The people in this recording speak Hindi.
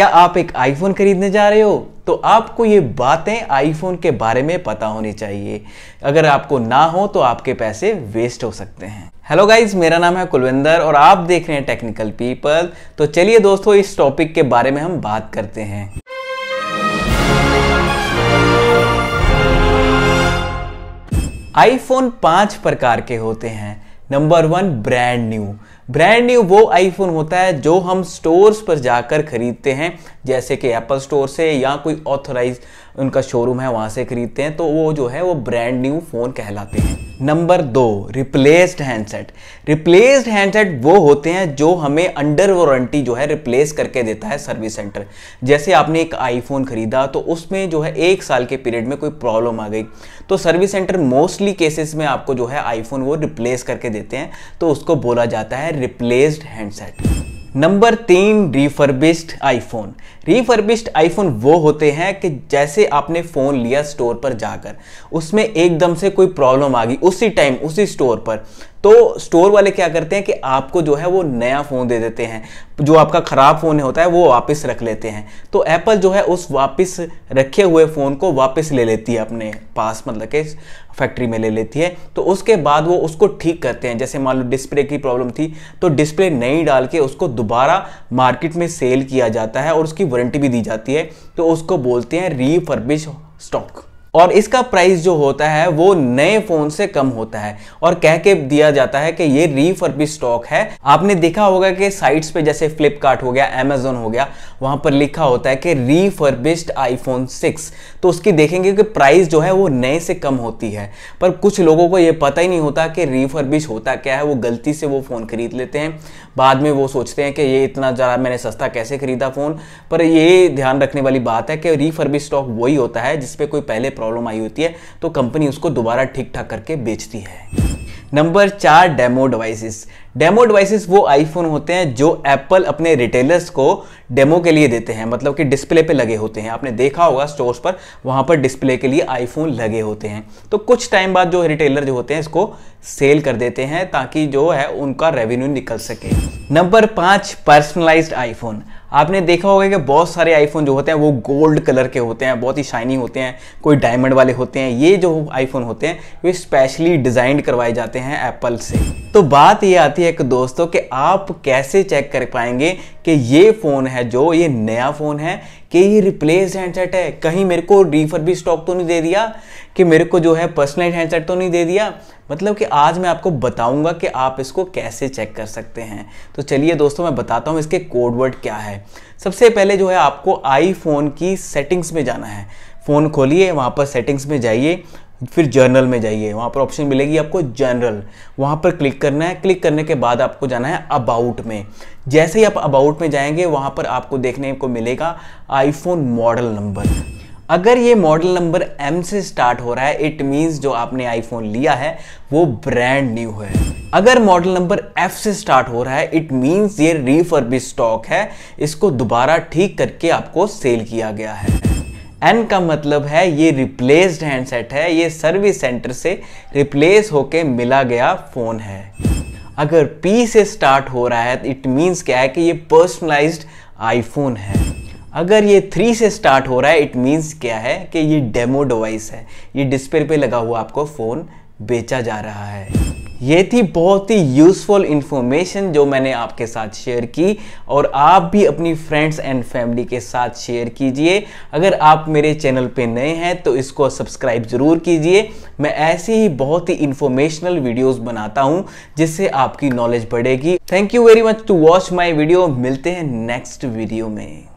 क्या आप एक आईफोन खरीदने जा रहे हो तो आपको ये बातें आईफोन के बारे में पता होनी चाहिए अगर आपको ना हो तो आपके पैसे वेस्ट हो सकते हैं हेलो गाइज मेरा नाम है कुलविंदर और आप देख रहे हैं टेक्निकल पीपल तो चलिए दोस्तों इस टॉपिक के बारे में हम बात करते हैं आईफोन पांच प्रकार के होते हैं number one brand new brand new वो आईफोन होता है जो हम स्टोर्स पर जाकर खरीदते हैं जैसे कि एप्पल स्टोर से या कोई ऑथोराइज उनका शोरूम है वहाँ से खरीदते हैं तो वो जो है वो ब्रांड न्यू फ़ोन कहलाते हैं नंबर दो रिप्लेस्ड हैंडसेट रिप्लेस्ड हैंडसेट वो होते हैं जो हमें अंडर वारंटी जो है रिप्लेस करके देता है सर्विस सेंटर जैसे आपने एक आईफोन ख़रीदा तो उसमें जो है एक साल के पीरियड में कोई प्रॉब्लम आ गई तो सर्विस सेंटर मोस्टली केसेस में आपको जो है आईफोन वो रिप्लेस करके देते हैं तो उसको बोला जाता है रिप्लेस्ड हैंडसेट नंबर तीन रिफर्बिस्ड आईफोन रिफर्बिश्ड आईफोन वो होते हैं कि जैसे आपने फ़ोन लिया स्टोर पर जाकर उसमें एकदम से कोई प्रॉब्लम आ गई उसी टाइम उसी स्टोर पर तो स्टोर वाले क्या करते हैं कि आपको जो है वो नया फ़ोन दे देते हैं जो आपका ख़राब फ़ोन होता है वो वापस रख लेते हैं तो एप्पल जो है उस वापस रखे हुए फ़ोन को वापस ले लेती है अपने पास मतलब के फैक्ट्री में ले लेती है तो उसके बाद वो उसको ठीक करते हैं जैसे मान लो डिस्प्ले की प्रॉब्लम थी तो डिस्प्ले नहीं डाल के उसको दोबारा मार्केट में सेल किया जाता है और उसकी वारंटी भी दी जाती है तो उसको बोलते हैं रीफर्बिश स्टॉक और इसका प्राइस जो होता है वो नए फोन से कम होता है और कह के दिया जाता है कि ये रीफर्बिश स्टॉक है आपने देखा होगा कि साइट्स पे जैसे फ्लिपकार्ट हो गया अमेजोन हो गया वहां पर लिखा होता है कि रीफर्बिश्ड आईफोन 6 तो उसकी देखेंगे कि प्राइस जो है वो नए से कम होती है पर कुछ लोगों को ये पता ही नहीं होता कि रीफर्बिश होता क्या है वो गलती से वो फ़ोन खरीद लेते हैं बाद में वो सोचते हैं कि ये इतना ज़्यादा मैंने सस्ता कैसे खरीदा फ़ोन पर ये ध्यान रखने वाली बात है कि रीफर्बिश स्टॉक वही होता है जिसपे कोई पहले प्रॉब्लम आई होती है तो कंपनी उसको दोबारा ठीक ठाक करके बेचती है नंबर चार डेमो डिवाइसेस डेमो डिवाइसेस वो आईफोन होते हैं जो एप्पल अपने रिटेलर्स को डेमो के लिए देते हैं मतलब कि डिस्प्ले पे लगे होते हैं आपने देखा होगा स्टोर्स पर वहाँ पर डिस्प्ले के लिए आईफोन लगे होते हैं तो कुछ टाइम बाद जो रिटेलर जो होते हैं इसको सेल कर देते हैं ताकि जो है उनका रेवेन्यू निकल सके नंबर पाँच पर्सनलाइज्ड आईफोन आपने देखा होगा कि बहुत सारे आईफोन जो होते हैं वो गोल्ड कलर के होते हैं बहुत ही शाइनी होते हैं कोई डायमंड वाले होते हैं ये जो आईफोन होते हैं वे स्पेशली डिजाइन करवाए जाते हैं एप्पल से तो बात ये आती है कि दोस्तों कि आप कैसे चेक कर पाएंगे कि ये फ़ोन है जो ये नया फ़ोन है कि ये रिप्लेस हैंडसेट है कहीं मेरे को रीफर भी स्टॉक तो नहीं दे दिया कि मेरे को जो है पर्सनल हैंडसेट तो नहीं दे दिया मतलब कि आज मैं आपको बताऊंगा कि आप इसको कैसे चेक कर सकते हैं तो चलिए दोस्तों मैं बताता हूँ इसके कोडवर्ड क्या है सबसे पहले जो है आपको आईफोन की सेटिंग्स में जाना है फ़ोन खोलिए वहाँ पर सेटिंग्स में जाइए फिर जर्नल में जाइए वहाँ पर ऑप्शन मिलेगी आपको जर्नल वहाँ पर क्लिक करना है क्लिक करने के बाद आपको जाना है अबाउट में जैसे ही आप अबाउट में जाएंगे वहाँ पर आपको देखने को मिलेगा आईफोन मॉडल नंबर अगर ये मॉडल नंबर एम से स्टार्ट हो रहा है इट मीन्स जो आपने आईफोन लिया है वो ब्रांड न्यू है अगर मॉडल नंबर एफ से स्टार्ट हो रहा है इट मीन्स ये रिफर्बिश स्टॉक है इसको दोबारा ठीक करके आपको सेल किया गया है एन का मतलब है ये रिप्लेस्ड हैंडसेट है ये सर्विस सेंटर से रिप्लेस होके मिला गया फ़ोन है अगर पी से स्टार्ट हो रहा है तो इट मीन्स क्या है कि ये पर्सनलाइज्ड आईफोन है अगर ये थ्री से स्टार्ट हो रहा है इट मीन्स क्या है कि ये डेमो डिवाइस है ये डिस्प्ले पे लगा हुआ आपको फ़ोन बेचा जा रहा है ये थी बहुत ही यूज़फुल इन्फॉर्मेशन जो मैंने आपके साथ शेयर की और आप भी अपनी फ्रेंड्स एंड फैमिली के साथ शेयर कीजिए अगर आप मेरे चैनल पे नए हैं तो इसको सब्सक्राइब ज़रूर कीजिए मैं ऐसी ही बहुत ही इन्फॉर्मेशनल वीडियोस बनाता हूँ जिससे आपकी नॉलेज बढ़ेगी thank you very much to watch my video मिलते हैं नेक्स्ट वीडियो में